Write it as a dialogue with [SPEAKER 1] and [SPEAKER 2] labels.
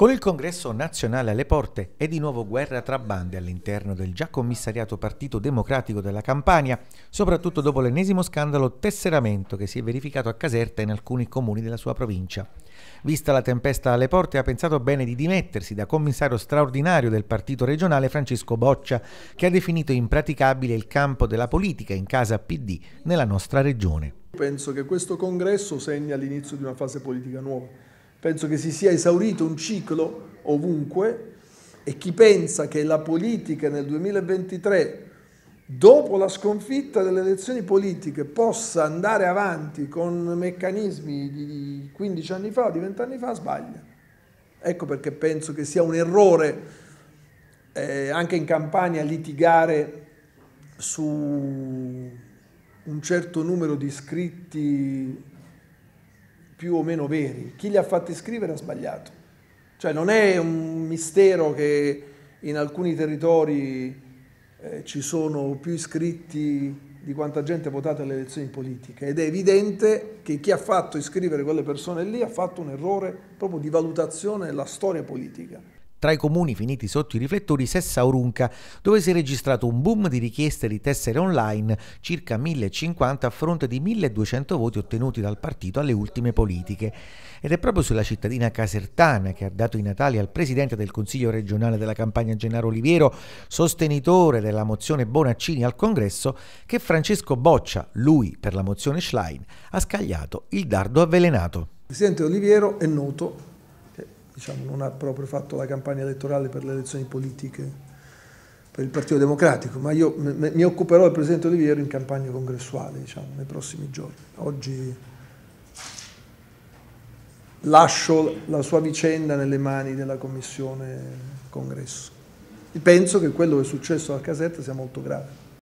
[SPEAKER 1] Con il congresso nazionale alle porte è di nuovo guerra tra bande all'interno del già commissariato Partito Democratico della Campania, soprattutto dopo l'ennesimo scandalo tesseramento che si è verificato a Caserta in alcuni comuni della sua provincia. Vista la tempesta alle porte ha pensato bene di dimettersi da commissario straordinario del partito regionale Francesco Boccia, che ha definito impraticabile il campo della politica in casa PD nella nostra regione.
[SPEAKER 2] Penso che questo congresso segna l'inizio di una fase politica nuova Penso che si sia esaurito un ciclo ovunque e chi pensa che la politica nel 2023, dopo la sconfitta delle elezioni politiche, possa andare avanti con meccanismi di 15 anni fa o di 20 anni fa, sbaglia. Ecco perché penso che sia un errore eh, anche in campagna litigare su un certo numero di iscritti più o meno veri, chi li ha fatti scrivere ha sbagliato. Cioè non è un mistero che in alcuni territori eh, ci sono più iscritti di quanta gente ha votato alle elezioni politiche ed è evidente che chi ha fatto iscrivere quelle persone lì ha fatto un errore proprio di valutazione della storia politica.
[SPEAKER 1] Tra i comuni finiti sotto i riflettori c'è Saurunca, dove si è registrato un boom di richieste di tessere online, circa 1050 a fronte di 1200 voti ottenuti dal partito alle ultime politiche. Ed è proprio sulla cittadina casertana che ha dato i Natali al presidente del Consiglio regionale della campagna Gennaro Oliviero, sostenitore della mozione Bonaccini al congresso, che Francesco Boccia, lui per la mozione Schlein, ha scagliato il dardo avvelenato. Il
[SPEAKER 2] presidente Oliviero è noto diciamo, non ha proprio fatto la campagna elettorale per le elezioni politiche per il Partito Democratico, ma io mi occuperò del Presidente Oliviero in campagna congressuale, diciamo, nei prossimi giorni. Oggi lascio la sua vicenda nelle mani della Commissione Congresso. Penso che quello che è successo a Caserta sia molto grave.